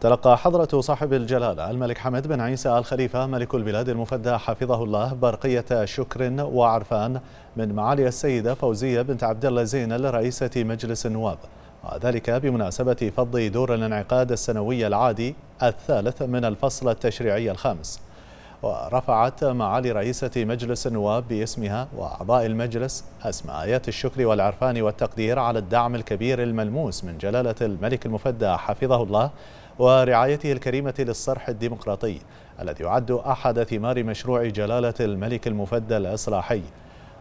تلقى حضرة صاحب الجلالة الملك حمد بن عيسى آل خليفة ملك البلاد المفدى حفظه الله برقية شكر وعرفان من معالي السيدة فوزية بنت عبد الله زينل رئيسة مجلس النواب وذلك بمناسبة فض دور الانعقاد السنوي العادي الثالث من الفصل التشريعي الخامس ورفعت معالي رئيسة مجلس النواب باسمها وأعضاء المجلس أسماء آيات الشكر والعرفان والتقدير على الدعم الكبير الملموس من جلالة الملك المفدى حفظه الله ورعايته الكريمة للصرح الديمقراطي الذي يعد أحد ثمار مشروع جلالة الملك المفدى الإصلاحي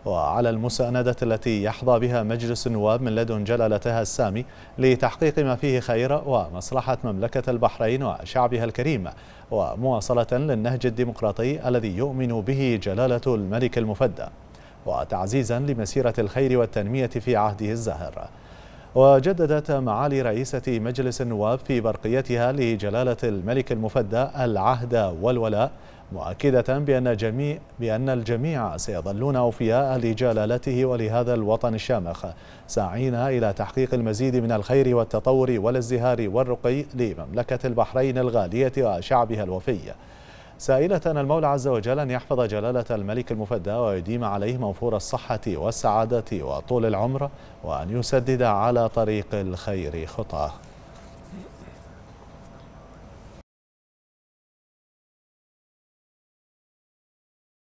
وعلى المساندة التي يحظى بها مجلس النواب من لدن جلالتها السامي لتحقيق ما فيه خير ومصلحة مملكة البحرين وشعبها الكريم ومواصلة للنهج الديمقراطي الذي يؤمن به جلالة الملك المفدى وتعزيزا لمسيرة الخير والتنمية في عهده الزاهر وجددت معالي رئيسة مجلس النواب في برقيتها لجلالة الملك المفدى العهد والولاء مؤكدة بأن, جميع بأن الجميع سيظلون أوفياء لجلالته ولهذا الوطن الشامخ ساعين إلى تحقيق المزيد من الخير والتطور والازدهار والرقي لمملكة البحرين الغالية وشعبها الوفي سائلة المولى عز وجل أن يحفظ جلالة الملك المفدى ويديم عليه موفور الصحة والسعادة وطول العمر وأن يسدد على طريق الخير خطاه